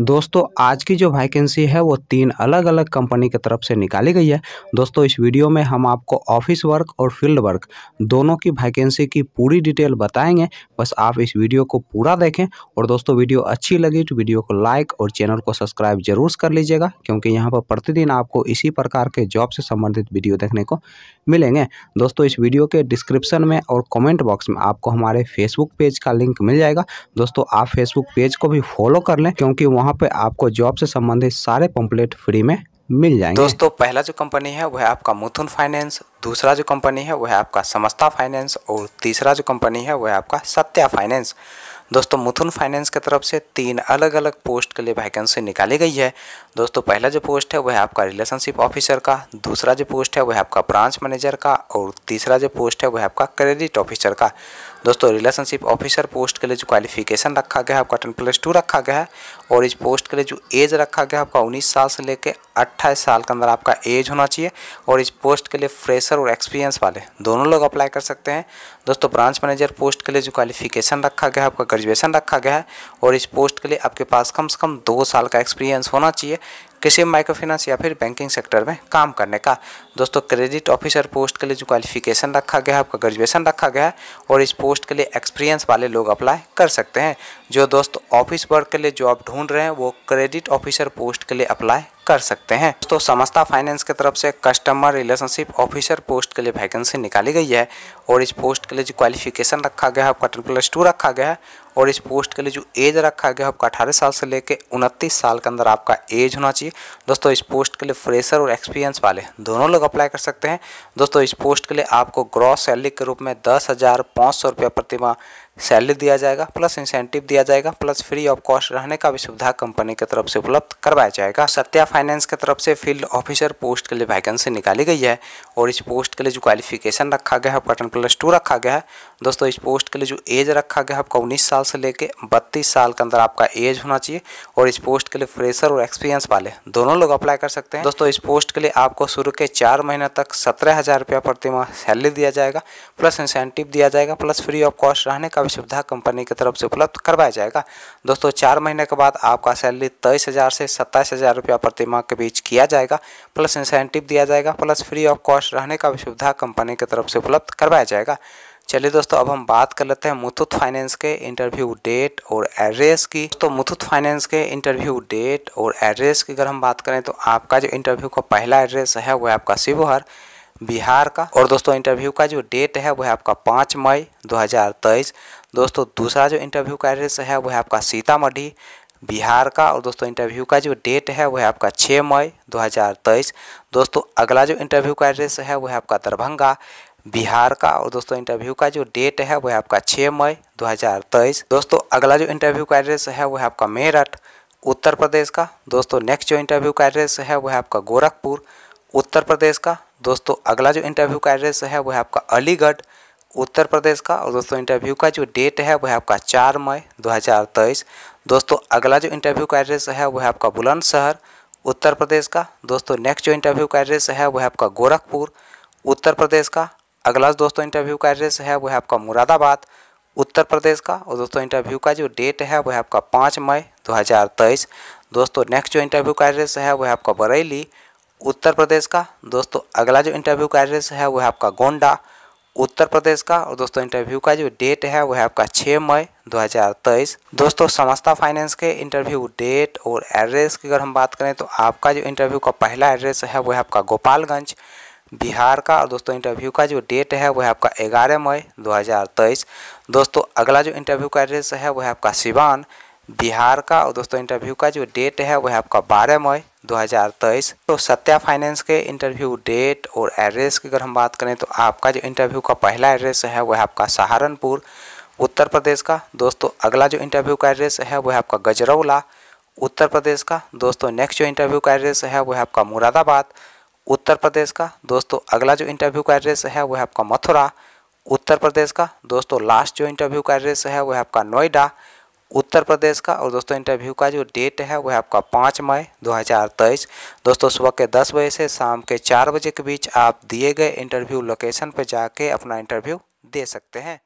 दोस्तों आज की जो वैकेंसी है वो तीन अलग अलग कंपनी की तरफ से निकाली गई है दोस्तों इस वीडियो में हम आपको ऑफिस वर्क और फील्ड वर्क दोनों की वैकेंसी की पूरी डिटेल बताएंगे बस आप इस वीडियो को पूरा देखें और दोस्तों वीडियो अच्छी लगी तो वीडियो को लाइक और चैनल को सब्सक्राइब जरूर कर लीजिएगा क्योंकि यहाँ पर प्रतिदिन आपको इसी प्रकार के जॉब से संबंधित वीडियो देखने को मिलेंगे दोस्तों इस वीडियो के डिस्क्रिप्शन में और कॉमेंट बॉक्स में आपको हमारे फेसबुक पेज का लिंक मिल जाएगा दोस्तों आप फेसबुक पेज को भी फॉलो कर लें क्योंकि वहाँ वहाँ पे आपको जॉब से संबंधित सारे पंपलेट फ्री में मिल जाएंगे दोस्तों पहला जो कंपनी है वह आपका मुथुन फाइनेंस दूसरा जो कंपनी है वह आपका समस्ता फाइनेंस और तीसरा जो कंपनी है वह आपका सत्या फाइनेंस दोस्तों मुथुन फाइनेंस की तरफ से तीन अलग अलग पोस्ट के लिए वैकेंसी निकाली गई है दोस्तों पहला जो पोस्ट है वह है आपका रिलेशनशिप ऑफिसर का दूसरा जो पोस्ट है वह आपका ब्रांच मैनेजर का और तीसरा जो पोस्ट है वह आपका क्रेडिट ऑफिसर का दोस्तों रिलेशनशिप ऑफिसर पोस्ट के लिए जो क्वालिफिकेशन रखा गया है आपका टेन प्लस टू रखा गया है और इस पोस्ट के लिए जो एज रखा गया है आपका उन्नीस साल से लेकर अट्ठाईस साल के अंदर आपका एज होना चाहिए और इस पोस्ट के लिए फ्रेशर और एक्सपीरियंस वाले दोनों लोग अप्लाई कर सकते हैं दोस्तों ब्रांच मैनेजर पोस्ट के लिए जो क्वालिफिकेशन रखा गया है आपका ग्रेजुएशन रखा गया है और इस पोस्ट के लिए आपके पास कम से कम दो साल का एक्सपीरियंस होना चाहिए किसी माइक्रो फाइनेंस या फिर बैंकिंग सेक्टर में काम करने का दोस्तों क्रेडिट ऑफिसर पोस्ट के लिए जो क्वालिफिकेशन रखा गया है आपका ग्रेजुएशन रखा गया है और इस पोस्ट के लिए एक्सपीरियंस वाले लोग अप्लाई कर सकते हैं जो दोस्त ऑफिस वर्क के लिए जॉब ढूंढ रहे हैं वो क्रेडिट ऑफिसर पोस्ट के लिए अप्लाई कर सकते हैं दोस्तों समस्ता फाइनेंस की तरफ से कस्टमर रिलेशनशिप ऑफिसर पोस्ट के लिए वैकेंसी निकाली गई है और इस पोस्ट के लिए जो क्वालिफिकेशन रखा गया है आपका ट्रिपल प्लस टू रखा गया है और इस पोस्ट के लिए जो एज रखा गया आपका अठारह साल से लेकर उनतीस साल के अंदर आपका एज होना चाहिए दोस्तों इस पोस्ट के लिए फ्रेशर और एक्सपीरियंस वाले दोनों लोग अप्लाई कर सकते हैं दोस्तों इस पोस्ट के लिए आपको ग्रॉस सैलरी के रूप में दस हज़ार पाँच सौ रुपया प्रतिमा सैलरी दिया जाएगा प्लस इंसेंटिव दिया जाएगा प्लस फ्री ऑफ कॉस्ट रहने का भी सुविधा कंपनी की तरफ से उपलब्ध करवाया जाएगा सत्या फाइनेंस की तरफ से फील्ड ऑफिसर पोस्ट के लिए वैकेंसी निकाली गई है और इस पोस्ट के लिए जो क्वालिफिकेशन रखा गया है पटन प्लस टू रखा गया है दोस्तों इस पोस्ट के लिए जो एज रखा गया है आपका उन्नीस साल से लेकर बत्तीस साल के अंदर आपका एज होना चाहिए और इस पोस्ट के लिए फ्रेशर और एक्सपीरियंस वाले दोनों लोग अप्लाई कर सकते हैं दोस्तों इस पोस्ट के लिए आपको शुरू के चार महीने तक सत्रह हज़ार रुपया प्रति सैलरी दिया जाएगा प्लस इंसेंटिव दिया जाएगा प्लस फ्री ऑफ कॉस्ट रहने का सब सुविधा कंपनी की तरफ से उपलब्ध करवाया जाएगा दोस्तों चार महीने के बाद आपका सैलरी तेईस हज़ार से सत्ताईस हज़ार रुपया प्रति माह के बीच किया जाएगा प्लस इंसेंटिव दिया जाएगा प्लस फ्री ऑफ कॉस्ट रहने का भी सुविधा कंपनी की तरफ से उपलब्ध करवाया जाएगा चलिए दोस्तों अब हम बात कर लेते हैं मुथुत फाइनेंस के इंटरव्यू डेट और एड्रेस की तो मुथुत फाइनेंस के इंटरव्यू डेट और एड्रेस की अगर हम बात करें तो आपका जो इंटरव्यू का पहला एड्रेस है वो है आपका शिवहर बिहार का और दोस्तों इंटरव्यू का जो डेट है वह आपका पाँच मई 2023 दोस्तों दूसरा जो इंटरव्यू का एड्रेस है वह आपका सीतामढ़ी बिहार का और दोस्तों इंटरव्यू का जो डेट है वह आपका 6 मई 2023 दोस्तों अगला जो इंटरव्यू का एड्रेस है वह आपका दरभंगा बिहार का और दोस्तों इंटरव्यू का जो डेट है वह आपका 6 मई 2023 दोस्तों अगला जो इंटरव्यू का एड्रेस है वह आपका मेरठ उत्तर प्रदेश का दोस्तों नेक्स्ट जो इंटरव्यू का एड्रेस है वह आपका गोरखपुर उत्तर प्रदेश का दोस्तों अगला जो इंटरव्यू का एड्रेस है वो है आपका अलीगढ़ उत्तर प्रदेश का और दोस्तों इंटरव्यू का जो डेट है वह आपका चार मई 2023 दोस्तों अगला जो इंटरव्यू का एड्रेस है वह आपका बुलंदशहर उत्तर प्रदेश का दोस्तों नेक्स्ट जो इंटरव्यू का एड्रेस है वह आपका गोरखपुर उत्तर प्रदेश का अगला दोस्तों इंटरव्यू का एड्रेस है वह आपका मुरादाबाद उत्तर प्रदेश का और दोस्तों इंटरव्यू का जो डेट है वह आपका पाँच मई दो दोस्तों नेक्स्ट जो इंटरव्यू का एड्रेस है वह आपका बरेली उत्तर प्रदेश का दोस्तों अगला जो इंटरव्यू का एड्रेस है वह है आपका गोंडा उत्तर प्रदेश का और दोस्तों इंटरव्यू का जो डेट है वह है आपका 6 मई 2023 दोस्तों समस्ता फाइनेंस के इंटरव्यू डेट और एड्रेस की अगर हम बात करें तो आपका जो इंटरव्यू का पहला एड्रेस है वह है आपका गोपालगंज बिहार का और दोस्तों इंटरव्यू का जो डेट है वह है आपका 11 मई 2023 दोस्तों अगला जो इंटरव्यू का एड्रेस है वह है आपका सिवान बिहार का और दोस्तों इंटरव्यू का जो डेट है वह है आपका बारह मई 2023 तो सत्या फाइनेंस के इंटरव्यू डेट और एड्रेस की अगर हम बात करें तो आपका जो इंटरव्यू का पहला एड्रेस है वह आपका सहारनपुर उत्तर प्रदेश का दोस्तों अगला जो इंटरव्यू का एड्रेस है वह आपका गजरौला उत्तर प्रदेश का दोस्तों नेक्स्ट जो इंटरव्यू का एड्रेस है वह आपका मुरादाबाद उत्तर प्रदेश का दोस्तों अगला जो इंटरव्यू का एड्रेस है वह आपका मथुरा उत्तर प्रदेश का दोस्तों लास्ट जो इंटरव्यू का एड्रेस है वह आपका नोएडा उत्तर प्रदेश का और दोस्तों इंटरव्यू का जो डेट है वह आपका पाँच मई 2023 दोस्तों सुबह के दस बजे से शाम के चार बजे के बीच आप दिए गए इंटरव्यू लोकेशन पर जाके अपना इंटरव्यू दे सकते हैं